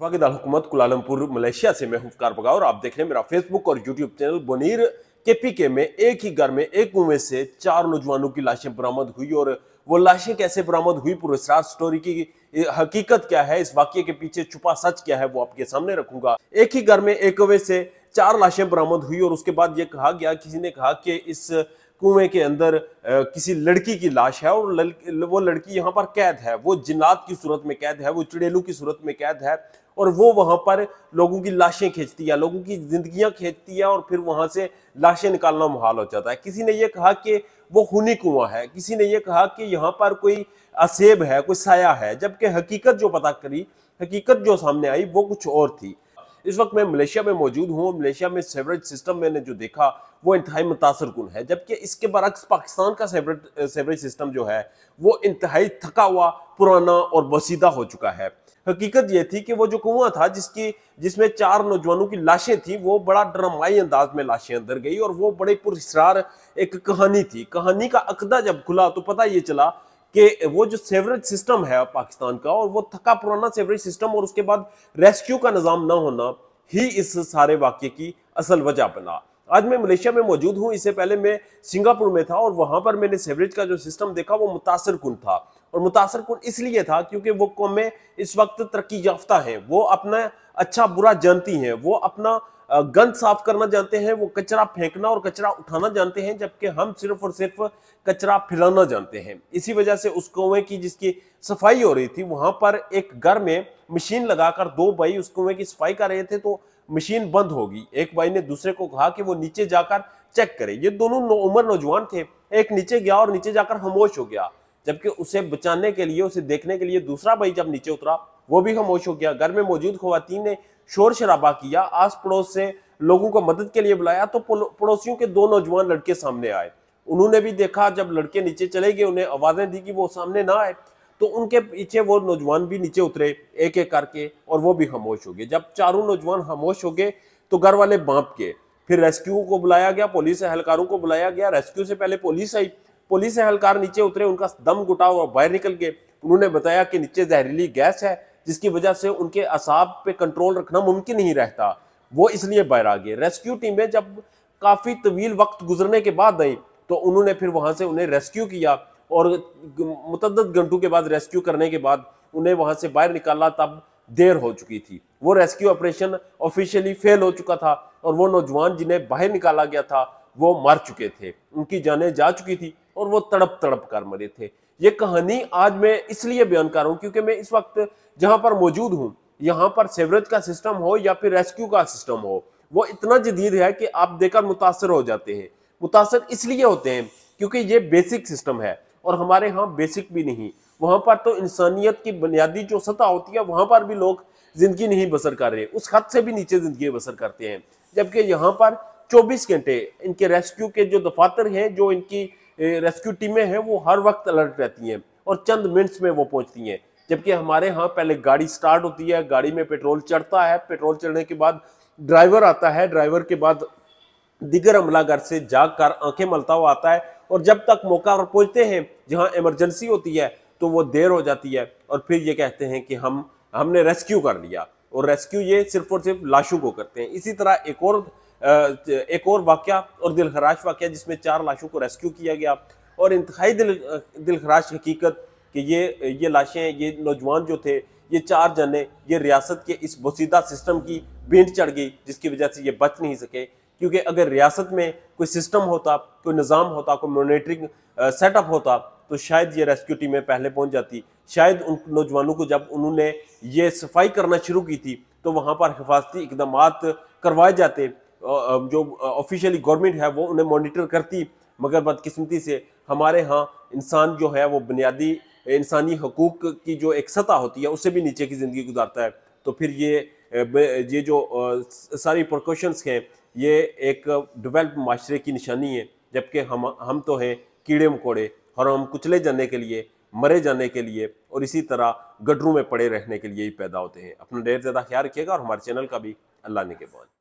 वफाकी दारकूमत कुलालमपुर मलेशिया से मैं हुफकार बगा और आप देख रहे हैं मेरा फेसबुक और यूट्यूब चैनल बनीर के पी के में एक ही घर में एक कुएं से चार नौजवानों की लाशें बरामद हुई और वो लाशें कैसे बरामद हुई पुरस्कार स्टोरी की हकीकत क्या है इस वाक्य के पीछे छुपा सच क्या है वो आपके सामने रखूंगा एक ही घर में एक कुएं से चार लाशें बरामद हुई और उसके बाद ये कहा गया किसी ने कहा कि इस कुएं के अंदर किसी लड़की की लाश है और लड़, वो लड़की यहाँ पर कैद है वो जिन्नात की सूरत में कैद है वो चिड़ेलू की सूरत में कैद है और वो वहाँ पर लोगों की लाशें खींचती है लोगों की जिंदगियाँ खींचती है और फिर वहाँ से लाशें निकालना मुहाल हो जाता है किसी ने यह कहा कि वो खूनी कुआं है किसी ने यह कहा कि यहाँ पर कोई असेब है कोई साया है जबकि हकीकत जो पता करी हकीकत जो सामने आई वो कुछ और थी इस वक्त मैं मलेशिया में मौजूद हूँ मलेशिया में सेवरेज सिस्टम मैंने जो देखा वो इंतहाई मुतासर कन है जबकि इसके बरक्स पाकिस्तान का सेवरेज सेवरेज सिस्टम जो है वो इंतहाई थका हुआ पुराना और बसीदा हो चुका है हकीकत ये थी कि वो जो कुआं था जिसकी जिसमें चार नौजवानों की लाशें थी वो बड़ा ड्रामाई अंदाज में लाशें अंदर गई और वो बड़े पुरसरार एक कहानी थी कहानी का अकदा जब खुला तो पता ये चला कि वो जो सेवरेज सिस्टम है पाकिस्तान का और वो थका पुराना सेवरेज सिस्टम और उसके बाद रेस्क्यू का निज़ाम ना होना ही इस सारे वाक्य की असल वजह बना आज मैं मलेशिया में मौजूद हूँ इससे पहले मैं सिंगापुर में था और वहाँ पर मैंने सेवरेज का जो सिस्टम देखा वो मुतासर कन था और मुतासर कन इसलिए था क्योंकि वो कौमें इस वक्त तरक्की याफ्ता हैं वो अपना अच्छा बुरा जानती हैं वो अपना गंद साफ करना जानते हैं वो कचरा फेंकना और कचरा उठाना जानते हैं जबकि हम सिर्फ और सिर्फ कचरा फैलाना जानते हैं इसी वजह से उस कुएं की जिसकी सफाई हो रही थी वहां पर एक घर में मशीन लगाकर दो भाई उस कुएं की सफाई कर रहे थे तो मशीन बंद होगी एक भाई ने दूसरे को कहा कि वो नीचे जाकर चेक करे ये दोनों नौ उम्र नौजवान थे एक नीचे गया और नीचे जाकर खामोश हो गया जबकि उसे बचाने के लिए उसे देखने के लिए दूसरा भाई जब नीचे उतरा वो भी खामोश हो गया घर में मौजूद खुवातीन ने शोर शराबा किया आस पड़ोस से लोगों को मदद के लिए बुलाया तो पड़ोसियों के दो नौजवान लड़के सामने आए उन्होंने भी देखा जब लड़के नीचे चले गए उन्हें आवाज़ें दी कि वो सामने ना आए तो उनके पीछे वो नौजवान भी नीचे उतरे एक एक करके और वो भी खामोश हो गए जब चारों नौजवान खामोश हो गए तो घर वाले बांप के फिर रेस्क्यू को बुलाया गया पुलिस एहलकारों को बुलाया गया रेस्क्यू से पहले पुलिस आई पुलिस एहलकार नीचे उतरे उनका दम घुटा और बाहर निकल गए उन्होंने बताया कि नीचे जहरीली गैस है जिसकी वजह से उनके असाब पे कंट्रोल रखना मुमकिन ही रहता वो इसलिए बाहर आ गए रेस्क्यू टीमें जब काफ़ी तवील वक्त गुजरने के बाद आई तो उन्होंने फिर वहाँ से उन्हें रेस्क्यू किया और मुतद घंटों के बाद रेस्क्यू करने के बाद उन्हें वहाँ से बाहर निकाला तब देर हो चुकी थी वो रेस्क्यू ऑपरेशन ऑफिशियली फेल हो चुका था और वो नौजवान जिन्हें बाहर निकाला गया था वो मर चुके थे उनकी जानें जा चुकी थी और वो तड़प तड़प कर मरे थे ये कहानी आज मैं इसलिए बयान कर रहा हूँ क्योंकि मैं इस वक्त जहाँ पर मौजूद हूँ यहाँ पर सेवरेज का सिस्टम हो या फिर रेस्क्यू का सिस्टम हो वो इतना जदीद है कि आप देखकर मुतासर हो जाते हैं मुतासर इसलिए होते हैं क्योंकि ये बेसिक सिस्टम है और हमारे यहाँ बेसिक भी नहीं वहाँ पर तो इंसानियत की बुनियादी जो सतह होती है वहाँ पर भी लोग ज़िंदगी नहीं बसर कर रहे उस हद से भी नीचे ज़िंदगी बसर करते हैं जबकि यहाँ पर 24 घंटे इनके रेस्क्यू के जो दफातर हैं जो इनकी रेस्क्यू टीमें हैं वो हर वक्त अलर्ट रहती हैं और चंद मिनट्स में वो पहुंचती हैं जबकि हमारे यहाँ पहले गाड़ी स्टार्ट होती है गाड़ी में पेट्रोल चढ़ता है पेट्रोल चढ़ने के बाद ड्राइवर आता है ड्राइवर के बाद दिगर अमला घर से जाग कर आंखें मलता हुआ आता है और जब तक मौका पर पहुँचते हैं जहाँ इमरजेंसी होती है तो वो देर हो जाती है और फिर ये कहते हैं कि हम हमने रेस्क्यू कर लिया और रेस्क्यू ये सिर्फ और सिर्फ लाशों को करते हैं इसी तरह एक और एक और वाक़ और दिलखराश वाक़ जिसमें चार लाशों को रेस्क्यू किया गया और इंतहाई दिल दिलखराश हकीकत कि ये ये लाशें ये नौजवान जो थे ये चार जने ये रियासत के इस बसीदा सिस्टम की बेंट चढ़ गई जिसकी वजह से ये बच नहीं सके क्योंकि अगर रियासत में कोई सिस्टम होता कोई निज़ाम होता कोई मोनिटरिंग सेटअप होता तो शायद ये रेस्क्यू टीमें पहले पहुंच जाती शायद उन नौजवानों को जब उन्होंने ये सफाई करना शुरू की थी तो वहाँ पर हिफाजती इकदाम करवाए जाते जो ऑफिशियली गवर्नमेंट है वो उन्हें मॉनिटर करती मगर बदकस्मती से हमारे यहाँ इंसान जो है वो बुनियादी इंसानी हकूक़ की जो एक सतह होती है उससे भी नीचे की ज़िंदगी गुजारता है तो फिर ये ये जो सारी प्रकोशंस हैं ये एक डिवेल्प माशरे की निशानी है जबकि हम हम तो हैं कीड़े मकोड़े और हम कुचले जाने के लिए मरे जाने के लिए और इसी तरह गडरों में पड़े रहने के लिए ही पैदा होते हैं अपना ढेर ज़्यादा ख्याल रखिएगा और हमारे चैनल का भी अल्लाह ने के बाद